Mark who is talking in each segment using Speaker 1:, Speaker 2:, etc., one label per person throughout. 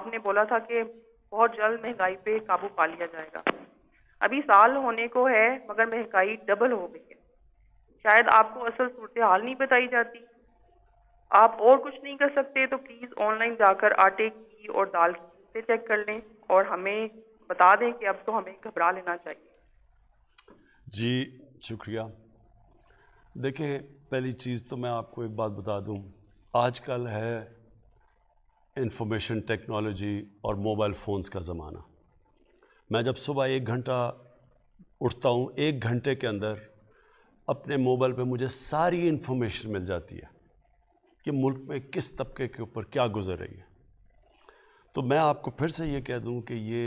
Speaker 1: आपने बोला था कि बहुत जल्द महंगाई पे काबू पा लिया जाएगा अभी साल होने को है मगर महंगाई डबल हो गई है शायद आपको असल सूरत हाल नहीं बताई जाती आप और कुछ नहीं कर सकते तो प्लीज़ ऑनलाइन जाकर आटे की और दाल की चेक कर लें और हमें बता दें कि अब तो हमें घबरा लेना चाहिए जी शुक्रिया देखें पहली चीज़ तो मैं आपको एक बात बता दूं आजकल है इंफॉर्मेशन टेक्नोलॉजी और मोबाइल फ़ोन्स का ज़माना मैं जब सुबह एक घंटा उठता हूँ एक घंटे के अंदर अपने मोबाइल पे मुझे सारी इन्फॉर्मेशन मिल जाती है कि मुल्क में किस तबके के ऊपर क्या गुजर रही है तो मैं आपको फिर से ये कह दूँ कि ये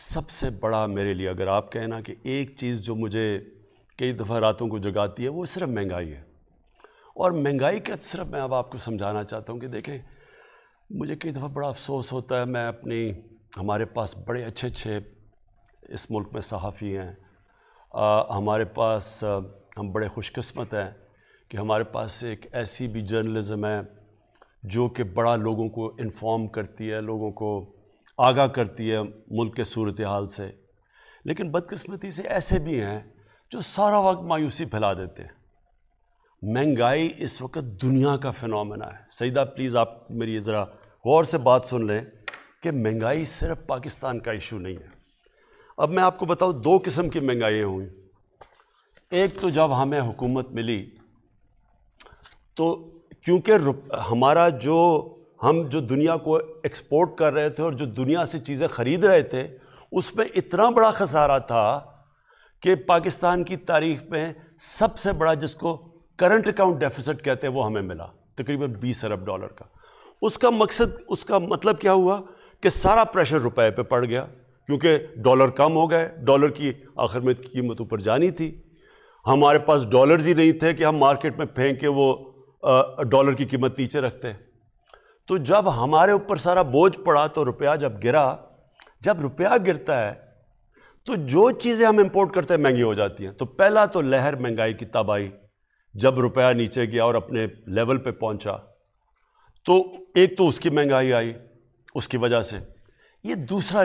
Speaker 1: सबसे बड़ा मेरे लिए अगर आप कहें ना कि एक चीज़ जो मुझे कई दफ़ा रातों को जगाती है वो सिर्फ महंगाई है और महंगाई का सिर्फ मैं अब आपको समझाना चाहता हूँ कि देखें मुझे कई दफ़ा बड़ा अफसोस होता है मैं अपनी हमारे पास बड़े अच्छे अच्छे इस मुल्क में सहाफ़ी हैं आ, हमारे पास आ, हम बड़े खुशकस्मत हैं कि हमारे पास एक ऐसी भी जर्नलिज़म है जो कि बड़ा लोगों को इन्फॉर्म करती है लोगों को आगाह करती है मुल्क के सूरत हाल से लेकिन बदकस्मती से ऐसे भी हैं जो सारा वक्त मायूसी फैला देते हैं महंगाई इस वक्त दुनिया का फिनमिना है सईदा प्लीज़ आप मेरी ज़रा गौर से बात सुन लें कि महंगाई सिर्फ पाकिस्तान का इशू नहीं है अब मैं आपको बताऊँ दो किस्म की महंगाई हुई एक तो जब हमें हुकूमत मिली तो क्योंकि हमारा जो हम जो दुनिया को एक्सपोर्ट कर रहे थे और जो दुनिया से चीज़ें ख़रीद रहे थे उसमें इतना बड़ा खसारा था कि पाकिस्तान की तारीख में सबसे बड़ा जिसको करंट अकाउंट डेफिसिट कहते हैं वो हमें मिला तकरीबन बीस अरब डॉलर का उसका मकसद उसका मतलब क्या हुआ कि सारा प्रेशर रुपए पे पड़ गया क्योंकि डॉलर कम हो गए डॉलर की आखिर में कीमत ऊपर जानी थी हमारे पास डॉलर्स ही नहीं थे कि हम मार्केट में फेंक के वो डॉलर की कीमत नीचे रखते तो जब हमारे ऊपर सारा बोझ पड़ा तो रुपया जब गिरा जब रुपया गिरता है तो जो चीज़ें हम इम्पोर्ट करते हैं महंगी हो जाती हैं तो पहला तो लहर महंगाई की तबाही जब रुपया नीचे गया और अपने लेवल पे पहुंचा तो एक तो उसकी महंगाई आई उसकी वजह से ये दूसरा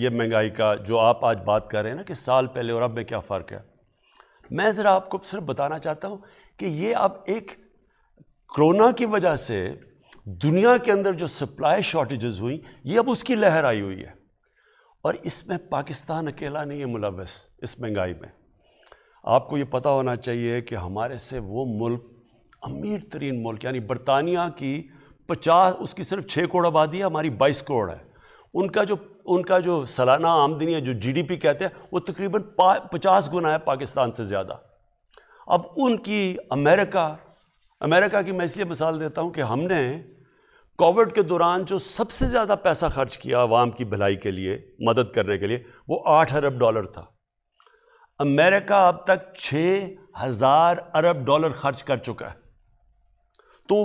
Speaker 1: ये महंगाई का जो आप आज बात कर रहे हैं ना कि साल पहले और अब में क्या फ़र्क है मैं ज़रा आपको सिर्फ बताना चाहता हूँ कि ये अब एक कोरोना की वजह से दुनिया के अंदर जो सप्लाई शॉर्टेजेस हुई ये अब उसकी लहर आई हुई है और इसमें पाकिस्तान अकेला नहीं है मुलवस इस महंगाई में आपको ये पता होना चाहिए कि हमारे से वो मुल्क अमीर तरीन मुल्क यानी बरतानिया की पचास उसकी सिर्फ छः करोड़ आबादी है हमारी बाईस करोड़ है उनका जो उनका जो सालाना आमदनी है जो जीडीपी कहते हैं वो तकरीबन पचास गुना है पाकिस्तान से ज़्यादा अब उनकी अमेरिका अमेरिका की मैं इसलिए मिसाल देता हूँ कि हमने कोविड के दौरान जो सबसे ज़्यादा पैसा खर्च किया आवाम की भलाई के लिए मदद करने के लिए वो आठ अरब डॉलर था अमेरिका अब तक छः हज़ार अरब डॉलर खर्च कर चुका है तो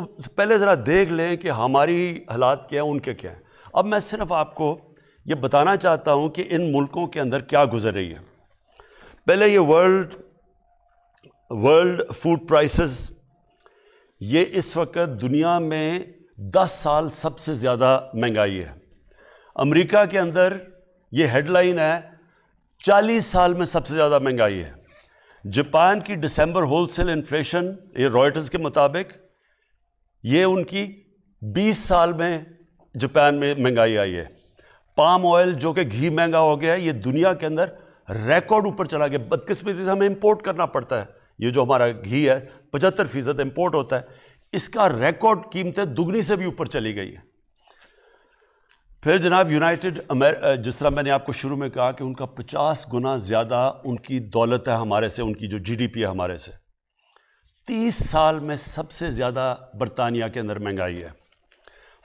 Speaker 1: पहले ज़रा देख लें कि हमारी हालात क्या हैं उनके क्या हैं अब मैं सिर्फ आपको ये बताना चाहता हूँ कि इन मुल्कों के अंदर क्या गुजर रही है पहले ये वर्ल्ड वर्ल्ड फूड प्राइसेस ये इस वक्त दुनिया में 10 साल सबसे ज़्यादा महंगाई है अमेरिका के अंदर ये हेडलाइन है चालीस साल में सबसे ज़्यादा महंगाई है जापान की दिसंबर होलसेल इन्फ्लेशन ये रॉयटर्स के मुताबिक ये उनकी 20 साल में जापान में महंगाई आई है पाम ऑयल जो कि घी महंगा हो गया है ये दुनिया के अंदर रिकॉर्ड ऊपर चला गया बदकिस्मती से हमें इम्पोर्ट करना पड़ता है ये जो हमारा घी है पचहत्तर फीसद इम्पोर्ट होता है इसका रिकॉर्ड कीमतें दुगनी से भी ऊपर चली गई है फिर जनाब यूनाइटेड जिस तरह मैंने आपको शुरू में कहा कि उनका पचास गुना ज़्यादा उनकी दौलत है हमारे से उनकी जो जीडीपी है हमारे से तीस साल में सबसे ज़्यादा बरतानिया के अंदर महंगाई है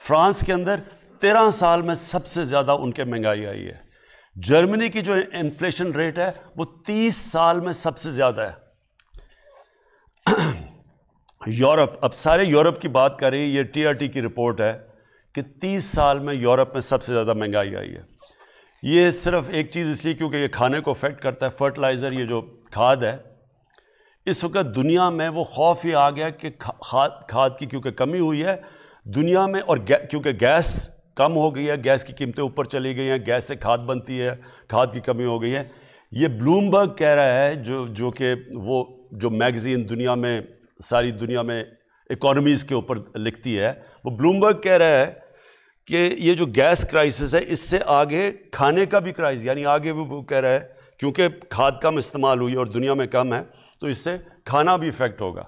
Speaker 1: फ्रांस के अंदर तेरह साल में सबसे ज़्यादा उनके महंगाई आई है जर्मनी की जो इन्फ्लेशन रेट है वो तीस साल में सबसे ज़्यादा है यूरोप अब सारे यूरोप की बात करें ये टीआरटी की रिपोर्ट है कि 30 साल में यूरोप में सबसे ज़्यादा महंगाई आई है ये सिर्फ एक चीज़ इसलिए क्योंकि ये खाने को अफेक्ट करता है फर्टिलाइज़र ये जो खाद है इस वक्त दुनिया में वो खौफ ही आ गया कि खाद खाद की क्योंकि कमी हुई है दुनिया में और गै, क्योंकि गैस कम हो गई है गैस की कीमतें ऊपर चली गई हैं गैस से खाद बनती है खाद की कमी हो गई है ये ब्लूमबर्ग कह रहा है जो जो कि वो जो मैगज़ीन दुनिया में सारी दुनिया में इकोनॉमीज़ के ऊपर लिखती है वो ब्लूमबर्ग कह रहा है कि ये जो गैस क्राइसिस है इससे आगे खाने का भी क्राइसिस यानी आगे वो कह रहा है क्योंकि खाद कम इस्तेमाल हुई और दुनिया में कम है तो इससे खाना भी इफ़ेक्ट होगा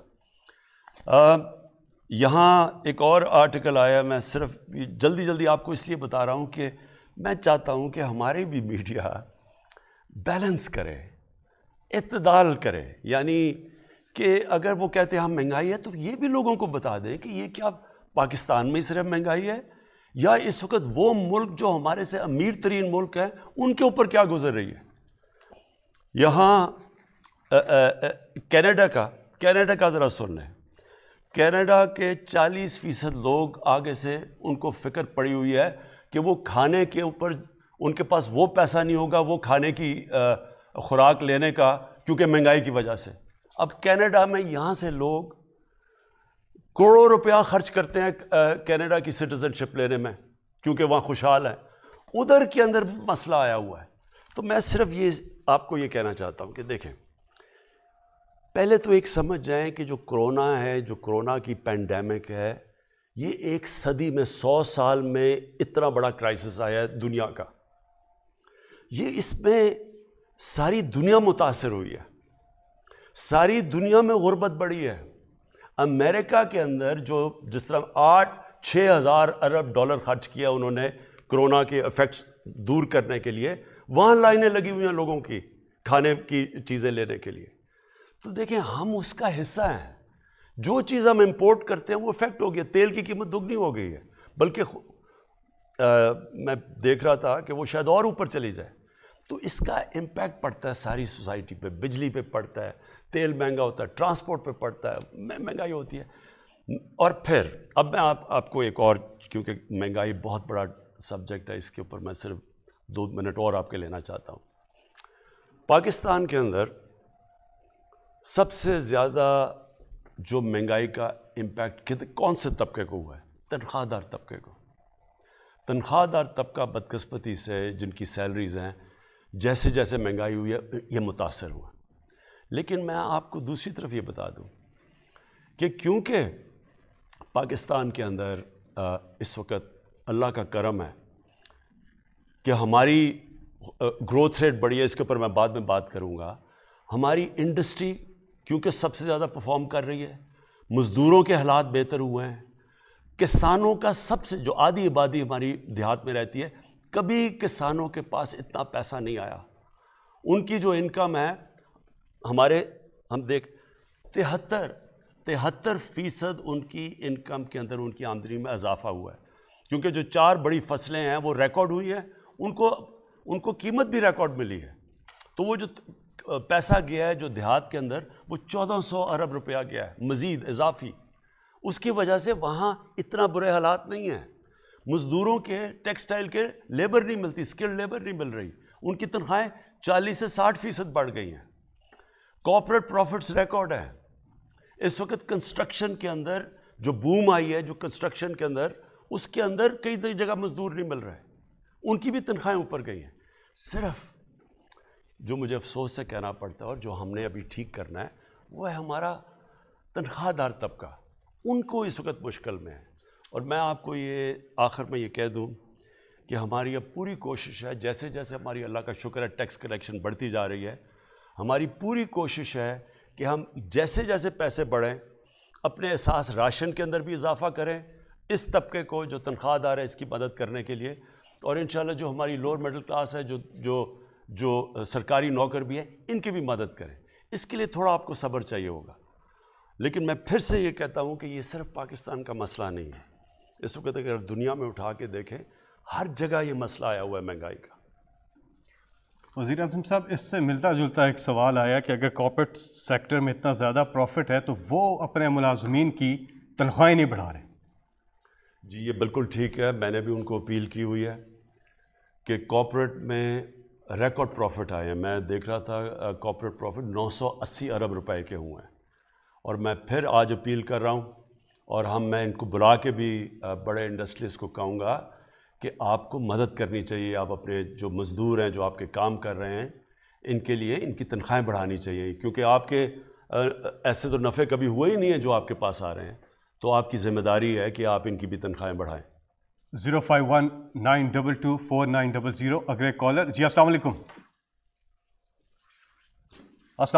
Speaker 1: यहाँ एक और आर्टिकल आया मैं सिर्फ जल्दी जल्दी आपको इसलिए बता रहा हूँ कि मैं चाहता हूँ कि हमारे भी मीडिया बैलेंस करे इतदाल करे यानी कि अगर वो कहते हैं हम हाँ, महंगाई है तो ये भी लोगों को बता दें कि ये क्या पाकिस्तान में सिर्फ महंगाई है या इस वक्त वो मुल्क जो हमारे से अमीर तरीन मुल्क हैं उनके ऊपर क्या गुजर रही है यहाँ कैनेडा का कैनेडा का ज़रा सुन लें कैनेडा के 40 फ़ीसद लोग आगे से उनको फ़िक्र पड़ी हुई है कि वो खाने के ऊपर उनके पास वो पैसा नहीं होगा वो खाने की खुराक लेने का क्योंकि महंगाई की वजह से अब कनाडा में यहाँ से लोग करोड़ों रुपया खर्च करते हैं कनाडा की सिटीज़नशिप लेने में क्योंकि वहाँ खुशहाल है उधर के अंदर मसला आया हुआ है तो मैं सिर्फ ये आपको ये कहना चाहता हूँ कि देखें पहले तो एक समझ जाएं कि जो कोरोना है जो कोरोना की पेंडेमिक है ये एक सदी में सौ साल में इतना बड़ा क्राइसिस आया है दुनिया का ये इसमें सारी दुनिया मुतासर हुई है सारी दुनिया में गुर्बत बढ़ी है अमेरिका के अंदर जो जिस तरह आठ छः हज़ार अरब डॉलर खर्च किया उन्होंने कोरोना के इफ़ेक्ट्स दूर करने के लिए वहाँ लाइनें लगी हुई हैं लोगों की खाने की चीज़ें लेने के लिए तो देखें हम उसका हिस्सा हैं जो चीज़ हम इम्पोर्ट करते हैं वो इफ़ेक्ट हो गया तेल की कीमत दुगनी हो गई है बल्कि मैं देख रहा था कि वो शायद और ऊपर चली जाए तो इसका इम्पैक्ट पड़ता है सारी सोसाइटी पे बिजली पे पड़ता है तेल महंगा होता है ट्रांसपोर्ट पे पड़ता है महंगाई होती है और फिर अब मैं आप आपको एक और क्योंकि महंगाई बहुत बड़ा सब्जेक्ट है इसके ऊपर मैं सिर्फ दो मिनट और आपके लेना चाहता हूँ पाकिस्तान के अंदर सबसे ज़्यादा जो महंगाई का इम्पैक्ट कित कौन से तबके को हुआ है तनख्वाहदार तबके को तनख्वाहदार तबका बदकस्मती से जिनकी सैलरीज़ हैं जैसे जैसे महंगाई हुई है ये मुतासर हुआ लेकिन मैं आपको दूसरी तरफ ये बता दूं कि क्योंकि पाकिस्तान के अंदर इस वक्त अल्लाह का करम है कि हमारी ग्रोथ रेट बढ़ी है इसके ऊपर मैं बाद में बात करूँगा हमारी इंडस्ट्री क्योंकि सबसे ज़्यादा परफॉर्म कर रही है मज़दूरों के हालात बेहतर हुए हैं किसानों का सबसे जो आधी आबादी हमारी देहात में रहती है कभी किसानों के पास इतना पैसा नहीं आया उनकी जो इनकम है हमारे हम देख तिहत्तर तिहत्तर फ़ीसद उनकी इनकम के अंदर उनकी आमदनी में इजाफा हुआ है क्योंकि जो चार बड़ी फसलें हैं वो रिकॉर्ड हुई हैं उनको उनको कीमत भी रिकॉर्ड मिली है तो वो जो पैसा गया है जो देहात के अंदर वो चौदह सौ अरब रुपया गया है मज़ीद इजाफी उसकी वजह से वहाँ इतना बुरे हालात नहीं हैं मज़दूरों के टेक्सटाइल के लेबर नहीं मिलती स्किल्ड लेबर नहीं मिल रही उनकी तनख्वाहें चालीस से साठ फ़ीसद बढ़ गई हैं कॉपरेट प्रॉफिट्स रिकॉर्ड है इस वक्त कंस्ट्रक्शन के अंदर जो बूम आई है जो कंस्ट्रक्शन के अंदर उसके अंदर कई कई तो जगह मजदूर नहीं मिल रहे उनकी भी तनख्वाहें ऊपर गई हैं सिर्फ जो मुझे अफसोस से कहना पड़ता है और जो हमने अभी ठीक करना है वह है हमारा तनख्वाहदार तबका उनको इस वक्त मुश्किल में है और मैं आपको ये आखिर में ये कह दूँ कि हमारी अब पूरी कोशिश है जैसे जैसे हमारी अल्लाह का शुक्र है टैक्स कलेक्शन बढ़ती जा रही है हमारी पूरी कोशिश है कि हम जैसे जैसे पैसे बढ़ें अपने एहसास राशन के अंदर भी इजाफा करें इस तबके को जो तनख्वाह दार है इसकी मदद करने के लिए और इन जो हमारी लोअर मिडल क्लास है जो जो जो सरकारी नौकर भी है इनकी भी मदद करें इसके लिए थोड़ा आपको सब्र चाहिए होगा लेकिन मैं फिर से ये कहता हूँ कि ये सिर्फ पाकिस्तान का मसला नहीं है इस वक्त अगर दुनिया में उठा के देखें हर जगह ये मसला आया हुआ है महंगाई का वज़ी अजम साहब इससे मिलता जुलता एक सवाल आया कि अगर कॉपरेट सेक्टर में इतना ज़्यादा प्रॉफिट है तो वो अपने मुलाजमीन की तनख्वाहें नहीं बढ़ा रहे जी ये बिल्कुल ठीक है मैंने भी उनको अपील की हुई है कि कॉपरेट में रिकॉर्ड प्रॉफिट आए हैं मैं देख रहा था कॉपरेट प्रॉफिट 980 अरब रुपए के हुए हैं और मैं फिर आज अपील कर रहा हूँ और हम मैं इनको बुला के भी बड़े इंडस्ट्रीज़ को कहूँगा कि आपको मदद करनी चाहिए आप अपने जो मज़दूर हैं जो आपके काम कर रहे हैं इनके लिए इनकी तनख्वाहें बढ़ानी चाहिए क्योंकि आपके ऐसे तो नफ़े कभी हुए ही नहीं हैं जो आपके पास आ रहे हैं तो आपकी ज़िम्मेदारी है कि आप इनकी भी तनख्वाहें बढ़ाएं zero five one nine double two four nine double zero अगले कॉलर जी अस्सलाम वालेकुम